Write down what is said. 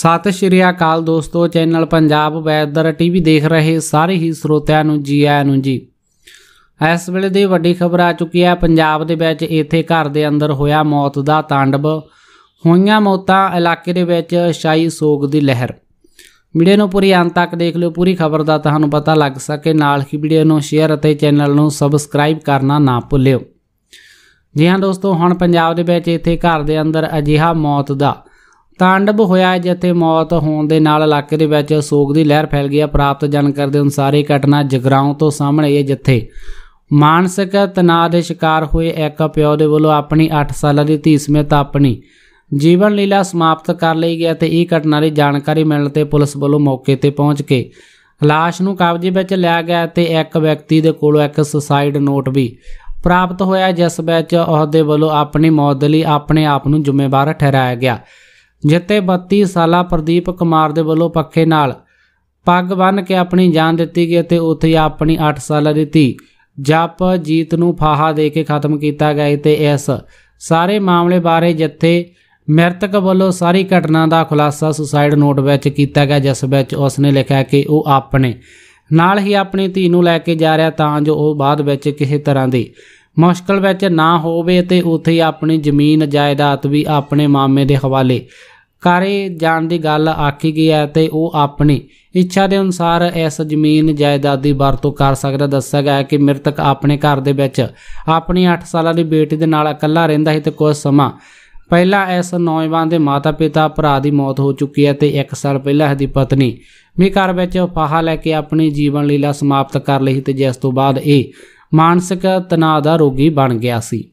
ਸਤਿ ਸ਼੍ਰੀ ਅਕਾਲ ਦੋਸਤੋ channel Punjab weather TV ਦੇਖ ਰਹੇ ਸਾਰੇ ਹੀ ਸਰੋਤਿਆਂ ਨੂੰ ਜੀ ਆਇਆਂ ਨੂੰ ਜੀ ਇਸ ਵੇਲੇ ਦੀ ਵੱਡੀ ਖਬਰ ਆ ਚੁੱਕੀ ਹੈ ਪੰਜਾਬ ਦੇ ਵਿੱਚ ਇੱਥੇ ਘਰ ਦੇ ਅੰਦਰ ਹੋਇਆ ਮੌਤ ਦਾ ਤਾਂਡਵ ਹੋਈਆਂ ਮੌਤਾਂ ਇਲਾਕੇ ਦੇ ਵਿੱਚ ਸ਼ਾਈ ਸੋਗ ਦੀ ਲਹਿਰ ਵੀਡੀਓ ਨੂੰ ਪੂਰੀ ਅੰਤ ਤੱਕ ਦੇਖ ਲਿਓ ਪੂਰੀ ਖਬਰ ਦਾ ਤੁਹਾਨੂੰ ਪਤਾ ਲੱਗ ਸਕੇ ਨਾਲ ਹੀ ਵੀਡੀਓ ਨੂੰ ਸ਼ੇਅਰ ਅਤੇ ਚੈਨਲ ਨੂੰ ਸਬਸਕ੍ਰਾਈਬ ਕਰਨਾ ਨਾ ਭੁੱਲਿਓ ਜੀ ਹਾਂ ਦੋਸਤੋ ਹੁਣ ਪੰਜਾਬ ਦੇ ਵਿੱਚ ਇੱਥੇ ਘਰ ਦੇ ਅੰਦਰ ਅਜਿਹਾ ਮੌਤ ਦਾ ਤਾਂਡਵ ਹੋਇਆ ਜਿੱਥੇ ਮੌਤ ਹੋਣ ਦੇ ਨਾਲ ਇਲਾਕੇ ਦੇ ਵਿੱਚ ਸੋਗ ਦੀ ਲਹਿਰ ਫੈਲ ਗਈ ਹੈ ਪ੍ਰਾਪਤ ਜਾਣਕਾਰੀ ਦੇ ਅਨੁਸਾਰ ਇਹ ਘਟਨਾ ਜਗਰਾਉਂ ਤੋਂ ਸਾਹਮਣੇ ਹੈ ਜਿੱਥੇ ਮਾਨਸਿਕ ਤਣਾਅ ਦੇ ਸ਼ਿਕਾਰ ਹੋਏ ਇੱਕ ਪਿਓ ਦੇ ਵੱਲੋਂ ਆਪਣੀ 8 ਸਾਲਾਂ ਦੀ ਧੀ ਸਮੇਤ ਆਪਣੀ ਜੀਵਨ ਲੀਲਾ ਸਮਾਪਤ ਕਰ ਲਈ ਗਿਆ ਤੇ ਇਹ ਘਟਨਾ ਦੀ ਜਾਣਕਾਰੀ ਮਿਲਣ ਤੇ ਪੁਲਿਸ ਵੱਲੋਂ ਮੌਕੇ ਤੇ ਪਹੁੰਚ ਕੇ ਲਾਸ਼ ਨੂੰ ਕਬਜ਼ੇ ਵਿੱਚ ਲਿਆ ਗਿਆ ਤੇ ਇੱਕ ਵਿਅਕਤੀ ਦੇ ਕੋਲੋਂ ਇੱਕ ਸੁਸਾਈਡ ਨੋਟ ਵੀ ਪ੍ਰਾਪਤ ਹੋਇਆ ਜਿਸ ਵਿੱਚ ਉਹਦੇ ਵੱਲੋਂ ਆਪਣੀ ਮੌਤ ਲਈ ਆਪਣੇ ਆਪ ਨੂੰ ਜ਼ਿੰਮੇਵਾਰ ਠਹਿਰਾਇਆ ਗਿਆ ਜਿੱਤੇ 32 ਸਾਲਾ ਪ੍ਰਦੀਪ ਕੁਮਾਰ ਦੇ ਵੱਲੋਂ ਪੱਖੇ ਨਾਲ ਪੱਗ ਬੰਨ ਕੇ ਆਪਣੀ ਜਾਨ ਦਿੱਤੀ ਗਈ ਅਤੇ ਉੱਥੇ ਆਪਣੀ 8 ਸਾਲਾ ਦਿੱਤੀ ਜਪ ਜੀਤ ਨੂੰ ਫਾਹਾ ਦੇ ਕੇ ਖਤਮ ਕੀਤਾ ਗਿਆ ਤੇ ਇਸ ਸਾਰੇ ਮਾਮਲੇ ਬਾਰੇ ਜਿੱਥੇ ਮ੍ਰਿਤਕ ਵੱਲੋਂ ਸਾਰੀ ਘਟਨਾ ਦਾ ਖੁਲਾਸਾ ਸੁਸਾਈਡ ਨੋਟ ਵਿੱਚ ਕੀਤਾ ਗਿਆ ਜਿਸ ਵਿੱਚ ਉਸ ਨੇ ਲਿਖਿਆ ਕਿ ਉਹ ਆਪਣੇ ਨਾਲ ਹੀ ਆਪਣੀ ਧੀ ਨੂੰ ਲੈ ਕੇ ਜਾ ਰਿਹਾ ਤਾਂ ਜੋ ਉਹ ਬਾਅਦ ਵਿੱਚ ਕਿਸੇ ਤਰ੍ਹਾਂ ਦੀ ਮੁਸ਼ਕਲ ਵਿੱਚ ਨਾ ਹੋਵੇ ਤੇ ਉੱਥੇ ਆਪਣੀ ਜ਼ਮੀਨ ਜਾਇਦਾਦ ਵੀ ਆਪਣੇ ਮਾਮੇ ਦੇ ਹਵਾਲੇ ਕਾਰੇ ਜਾਣ ਦੀ ਗੱਲ ਆਖੀ ਗਈ ਹੈ ਤੇ ਉਹ ਆਪਣੀ ਇੱਛਾ ਦੇ ਅਨੁਸਾਰ ਇਸ ਜ਼ਮੀਨ ਜਾਇਦਾਦ ਦੀ ਵਰਤੋਂ ਕਰ ਸਕਦਾ ਦੱਸਿਆ ਗਿਆ ਹੈ ਕਿ ਮ੍ਰਿਤਕ ਆਪਣੇ ਘਰ ਦੇ ਵਿੱਚ ਆਪਣੀ 8 ਸਾਲਾਂ ਦੀ ਬੇਟੀ ਦੇ ਨਾਲ ਇਕੱਲਾ ਰਹਿੰਦਾ ਸੀ ਤੇ ਕੁਝ ਸਮਾਂ ਪਹਿਲਾਂ ਇਸ ਨੌਜਵਾਨ ਦੇ ਮਾਤਾ-ਪਿਤਾ ਭਰਾ ਦੀ ਮੌਤ ਹੋ ਚੁੱਕੀ ਹੈ ਤੇ 1 ਸਾਲ ਪਹਿਲਾਂ ਇਸ ਦੀ ਪਤਨੀ ਵੀ ਘਰ ਵਿੱਚ ਫਾਹਾ ਲੈ ਕੇ ਆਪਣੀ ਜੀਵਨ ਲੀਲਾ ਸਮਾਪਤ ਕਰ ਲਈ ਤੇ ਜਿਸ ਤੋਂ ਬਾਅਦ ਇਹ ਮਾਨਸਿਕ ਤਣਾਅ ਦਾ ਰੋਗੀ ਬਣ ਗਿਆ ਸੀ